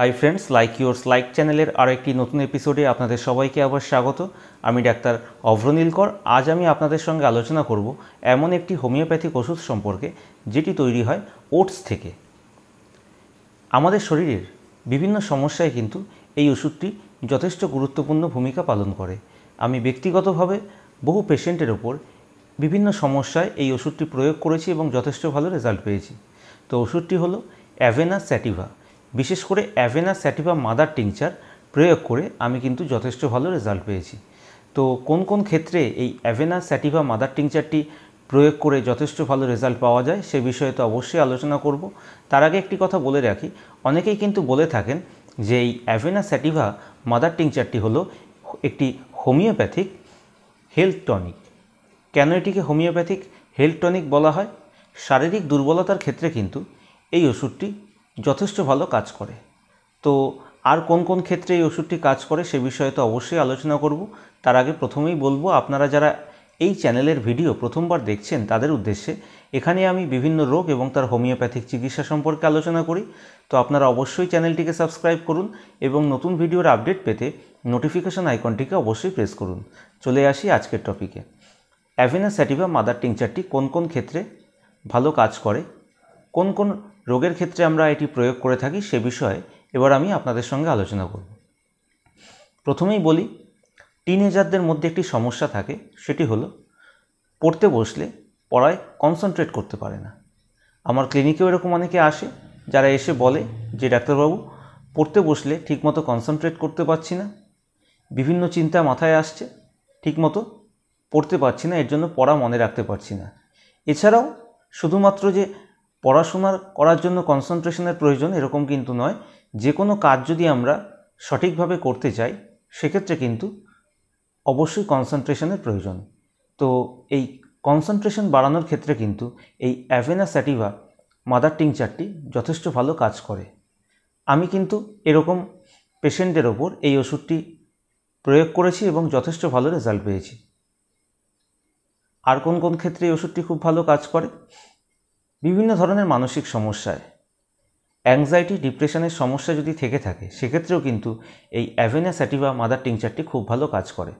high friends like yours like চ্যানেলের আরও একটি নতুন এপিসোডে আপনাদের সবাইকে আবার স্বাগত আমি ডাক্তার অভ্রনীল কর আজ আমি আপনাদের সঙ্গে আলোচনা করব এমন একটি হোমিওপ্যাথিক ওষুধ সম্পর্কে যেটি তৈরি হয় ওটস থেকে আমাদের শরীরের বিভিন্ন সমস্যায় কিন্তু এই ওষুধটি যথেষ্ট গুরুত্বপূর্ণ ভূমিকা পালন করে আমি ব্যক্তিগতভাবে বহু পেশেন্টের ওপর বিভিন্ন সমস্যায় এই ওষুধটি প্রয়োগ করেছি এবং যথেষ্ট ভালো রেজাল্ট পেয়েছি তো ওষুধটি হলো অ্যাভেনা স্যাটিভা বিশেষ করে অ্যাভেনা স্যাটিভা মাদার টিংচার প্রয়োগ করে আমি কিন্তু যথেষ্ট ভালো রেজাল্ট পেয়েছি তো কোন কোন ক্ষেত্রে এই অ্যাভেনা স্যাটিভা মাদার টিংচারটি প্রয়োগ করে যথেষ্ট ভালো রেজাল্ট পাওয়া যায় সে বিষয়ে তো অবশ্যই আলোচনা করব তার আগে একটি কথা বলে রাখি অনেকেই কিন্তু বলে থাকেন যে এই অ্যাভেনা স্যাটিভা মাদার টিংচারটি হলো একটি হোমিওপ্যাথিক হেলথ টনিক কেন এটিকে হোমিওপ্যাথিক হেলথ টনিক বলা হয় শারীরিক দুর্বলতার ক্ষেত্রে কিন্তু এই ওষুধটি যথেষ্ট ভালো কাজ করে তো আর কোন কোন ক্ষেত্রে এই ওষুধটি কাজ করে সে বিষয়ে তো অবশ্যই আলোচনা করব তার আগে প্রথমেই বলবো আপনারা যারা এই চ্যানেলের ভিডিও প্রথমবার দেখছেন তাদের উদ্দেশ্যে এখানে আমি বিভিন্ন রোগ এবং তার হোমিওপ্যাথিক চিকিৎসা সম্পর্কে আলোচনা করি তো আপনারা অবশ্যই চ্যানেলটিকে সাবস্ক্রাইব করুন এবং নতুন ভিডিওর আপডেট পেতে নোটিফিকেশন আইকনটিকে অবশ্যই প্রেস করুন চলে আসি আজকের টপিকে অ্যাভিনা স্যাটিভা মাদার টিংচারটি কোন কোন ক্ষেত্রে ভালো কাজ করে কোন কোন রোগের ক্ষেত্রে আমরা এটি প্রয়োগ করে থাকি সে বিষয়ে এবার আমি আপনাদের সঙ্গে আলোচনা করব প্রথমেই বলি টিনেজারদের মধ্যে একটি সমস্যা থাকে সেটি হলো পড়তে বসলে পড়ায় কনসেন্ট্রেট করতে পারে না আমার ক্লিনিকেও এরকম অনেকে আসে যারা এসে বলে যে ডাক্তারবাবু পড়তে বসলে ঠিকমতো কনসেন্ট্রেট করতে পারছি না বিভিন্ন চিন্তা মাথায় আসছে ঠিকমতো পড়তে পারছি না এর জন্য পড়া মনে রাখতে পারছি না এছাড়াও শুধুমাত্র যে পড়াশোনা করার জন্য কনসেন্ট্রেশনের প্রয়োজন এরকম কিন্তু নয় যে কোনো কাজ যদি আমরা সঠিকভাবে করতে চাই সেক্ষেত্রে কিন্তু অবশ্যই কনসেন্ট্রেশনের প্রয়োজন তো এই কনসেন্ট্রেশন বাড়ানোর ক্ষেত্রে কিন্তু এই অ্যাভেনা স্যাটিভা মাদার টিংচারটি যথেষ্ট ভালো কাজ করে আমি কিন্তু এরকম পেশেন্টের ওপর এই ওষুধটি প্রয়োগ করেছি এবং যথেষ্ট ভালো রেজাল্ট পেয়েছি আর কোন কোন ক্ষেত্রে এই ওষুধটি খুব ভালো কাজ করে বিভিন্ন ধরনের মানসিক সমস্যায় অ্যাংজাইটি ডিপ্রেশনের সমস্যা যদি থেকে থাকে সেক্ষেত্রেও কিন্তু এই অ্যাভেনা স্যাটিভা মাদার টিংচারটি খুব ভালো কাজ করে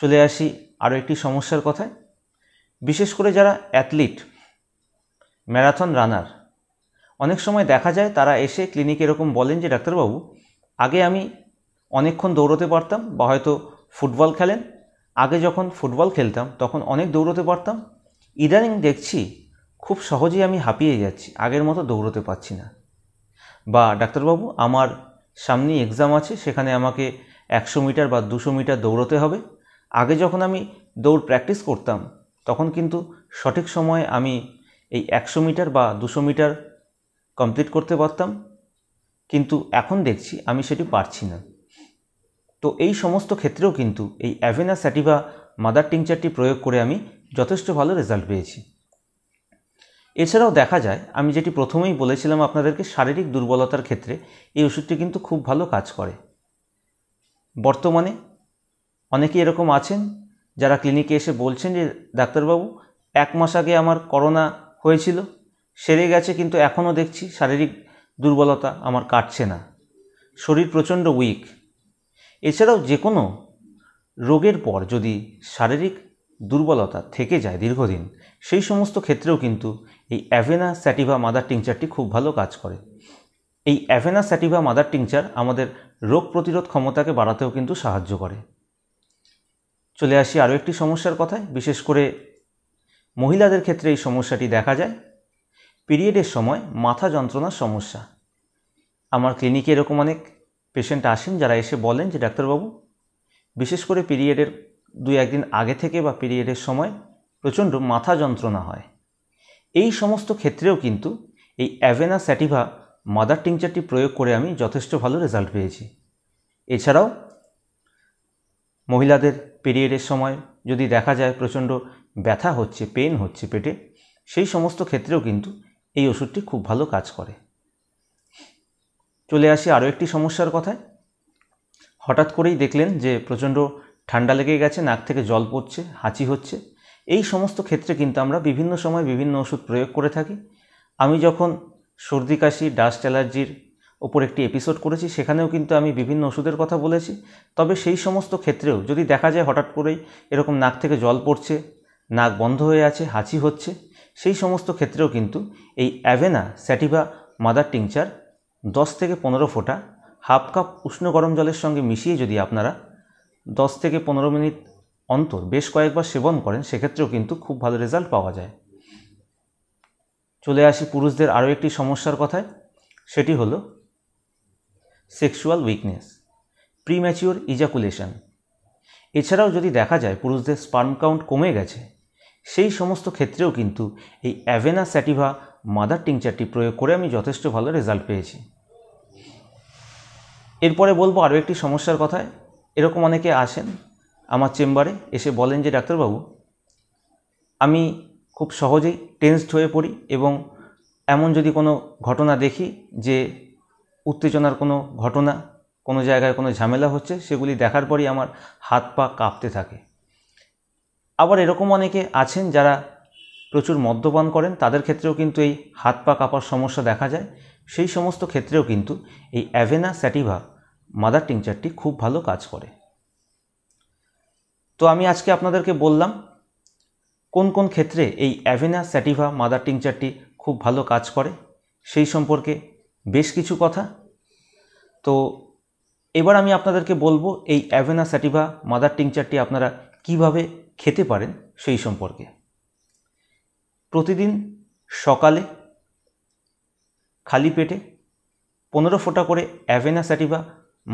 চলে আসি আরও একটি সমস্যার কথায় বিশেষ করে যারা অ্যাথলিট ম্যারাথন রানার অনেক সময় দেখা যায় তারা এসে ক্লিনিকে এরকম বলেন যে ডাক্তারবাবু আগে আমি অনেকক্ষণ দৌড়তে পারতাম বা হয়তো ফুটবল খেলেন আগে যখন ফুটবল খেলতাম তখন অনেক দৌড়তে পারতাম ইদানিং দেখছি খুব সহজেই আমি হাঁপিয়ে যাচ্ছি আগের মতো দৌড়তে পারছি না বা ডাক্তারবাবু আমার সামনে এক্সাম আছে সেখানে আমাকে একশো মিটার বা দুশো মিটার দৌড়তে হবে আগে যখন আমি দৌড় প্র্যাকটিস করতাম তখন কিন্তু সঠিক সময়ে আমি এই একশো মিটার বা দুশো মিটার কমপ্লিট করতে পারতাম কিন্তু এখন দেখছি আমি সেটি পারছি না তো এই সমস্ত ক্ষেত্রেও কিন্তু এই অ্যাভেনা স্যাটিভা মাদার টিংচারটি প্রয়োগ করে আমি যথেষ্ট ভালো রেজাল্ট পেয়েছি এছাড়াও দেখা যায় আমি যেটি প্রথমেই বলেছিলাম আপনাদেরকে শারীরিক দুর্বলতার ক্ষেত্রে এই ওষুধটি কিন্তু খুব ভালো কাজ করে বর্তমানে অনেকে এরকম আছেন যারা ক্লিনিকে এসে বলছেন যে ডাক্তারবাবু এক মাস আগে আমার করোনা হয়েছিল সেরে গেছে কিন্তু এখনও দেখছি শারীরিক দুর্বলতা আমার কাটছে না শরীর প্রচণ্ড উইক এছাড়াও যে কোনো রোগের পর যদি শারীরিক দুর্বলতা থেকে যায় দীর্ঘদিন সেই সমস্ত ক্ষেত্রেও কিন্তু এই অ্যাভেনা স্যাটিভা মাদার টিংচারটি খুব ভালো কাজ করে এই অ্যাভেনা স্যাটিভা মাদার টিংচার আমাদের রোগ প্রতিরোধ ক্ষমতাকে বাড়াতেও কিন্তু সাহায্য করে চলে আসি আরও একটি সমস্যার কথায় বিশেষ করে মহিলাদের ক্ষেত্রে এই সমস্যাটি দেখা যায় পিরিয়ডের সময় মাথা যন্ত্রণার সমস্যা আমার ক্লিনিকে এরকম অনেক পেশেন্ট আসেন যারা এসে বলেন যে ডাক্তারবাবু বিশেষ করে পিরিয়ডের দুই একদিন আগে থেকে বা পিরিয়ডের সময় প্রচণ্ড মাথা যন্ত্রণা হয় এই সমস্ত ক্ষেত্রেও কিন্তু এই অ্যাভেনা স্যাটিভা মাদার টিংচারটি প্রয়োগ করে আমি যথেষ্ট ভালো রেজাল্ট পেয়েছি এছাড়াও মহিলাদের পিরিয়ডের সময় যদি দেখা যায় প্রচণ্ড ব্যথা হচ্ছে পেন হচ্ছে পেটে সেই সমস্ত ক্ষেত্রেও কিন্তু এই ওষুধটি খুব ভালো কাজ করে চলে আসি আরও একটি সমস্যার কথায় হঠাৎ করেই দেখলেন যে প্রচণ্ড ঠান্ডা লেগে গেছে নাক থেকে জল পড়ছে হাঁচি হচ্ছে এই সমস্ত ক্ষেত্রে কিন্তু আমরা বিভিন্ন সময় বিভিন্ন ওষুধ প্রয়োগ করে থাকি আমি যখন সর্দি কাশি ডাস্ট অ্যালার্জির ওপর একটি এপিসোড করেছি সেখানেও কিন্তু আমি বিভিন্ন ওষুধের কথা বলেছি তবে সেই সমস্ত ক্ষেত্রেও যদি দেখা যায় হঠাৎ করেই এরকম নাক থেকে জল পড়ছে নাক বন্ধ হয়ে আছে হাঁচি হচ্ছে সেই সমস্ত ক্ষেত্রেও কিন্তু এই অ্যাভেনা স্যাটিভা মাদার টিংচার দশ থেকে পনেরো ফোঁটা হাফ কাপ উষ্ণ গরম জলের সঙ্গে মিশিয়ে যদি আপনারা দশ থেকে পনেরো মিনিট অন্তর বেশ কয়েকবার সেবন করেন সেক্ষেত্রেও কিন্তু খুব ভালো রেজাল্ট পাওয়া যায় চলে আসি পুরুষদের আরও একটি সমস্যার কথায় সেটি হল সেক্সুয়াল উইকনেস প্রিম্যাচিওর ইজাকুলেশন এছাড়াও যদি দেখা যায় পুরুষদের স্পার্ম কাউন্ট কমে গেছে সেই সমস্ত ক্ষেত্রেও কিন্তু এই অ্যাভেনা স্যাটিভা মাদার টিংচারটি প্রয়োগ করে আমি যথেষ্ট ভালো রেজাল্ট পেয়েছি এরপরে বলবো আরও একটি সমস্যার কথায় এরকম অনেকে আসেন আমার চেম্বারে এসে বলেন যে ডাক্তারবাবু আমি খুব সহজেই টেন্সড হয়ে পড়ি এবং এমন যদি কোনো ঘটনা দেখি যে উত্তেজনার কোনো ঘটনা কোনো জায়গায় কোনো ঝামেলা হচ্ছে সেগুলি দেখার পরই আমার হাত পা কাঁপতে থাকে আবার এরকম অনেকে আছেন যারা প্রচুর মদ্যপান করেন তাদের ক্ষেত্রেও কিন্তু এই হাত পা কাঁপার সমস্যা দেখা যায় সেই সমস্ত ক্ষেত্রেও কিন্তু এই অ্যাভেনা স্যাটিভা মাদার টিংচারটি খুব ভালো কাজ করে তো আমি আজকে আপনাদেরকে বললাম কোন কোন ক্ষেত্রে এই অ্যাভেনা স্যাটিভা মাদার টিংচারটি খুব ভালো কাজ করে সেই সম্পর্কে বেশ কিছু কথা তো এবার আমি আপনাদেরকে বলবো এই অ্যাভেনা স্যাটিভা মাদার টিংচারটি আপনারা কিভাবে খেতে পারেন সেই সম্পর্কে প্রতিদিন সকালে খালি পেটে পনেরো ফোঁটা করে avena sativa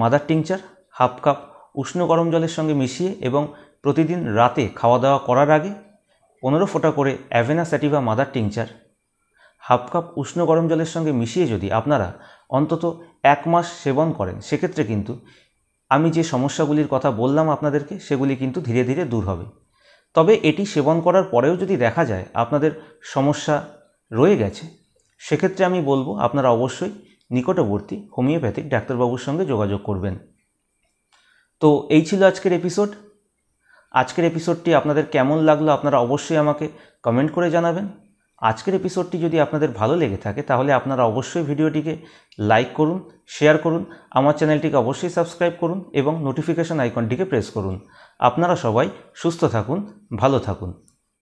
mother tincture half cup উষ্ণ গরম জলের সঙ্গে মিশিয়ে এবং প্রতিদিন রাতে খাওয়া দাওয়া করার আগে পনেরো ফোঁটা করে avena sativa mother tincture half cup উষ্ণ গরম জলের সঙ্গে মিশিয়ে যদি আপনারা অন্তত এক মাস সেবন করেন সেক্ষেত্রে কিন্তু আমি যে সমস্যাগুলির কথা বললাম আপনাদেরকে সেগুলি কিন্তু ধীরে ধীরে দূর হবে তবে এটি সেবন করার পরেও যদি দেখা যায় আপনাদের সমস্যা রয়ে গেছে সেক্ষেত্রে আমি বলবো আপনারা অবশ্যই নিকটবর্তী হোমিওপ্যাথিক ডাক্তারবাবুর সঙ্গে যোগাযোগ করবেন তো এই ছিল আজকের এপিসোড আজকের এপিসোডটি আপনাদের কেমন লাগলো আপনারা অবশ্যই আমাকে কমেন্ট করে জানাবেন আজকের এপিসোডটি যদি আপনাদের ভালো লেগে থাকে তাহলে আপনারা অবশ্যই ভিডিওটিকে লাইক করুন শেয়ার করুন আমার চ্যানেলটিকে অবশ্যই সাবস্ক্রাইব করুন এবং নোটিফিকেশন আইকনটিকে প্রেস করুন আপনারা সবাই সুস্থ থাকুন ভালো থাকুন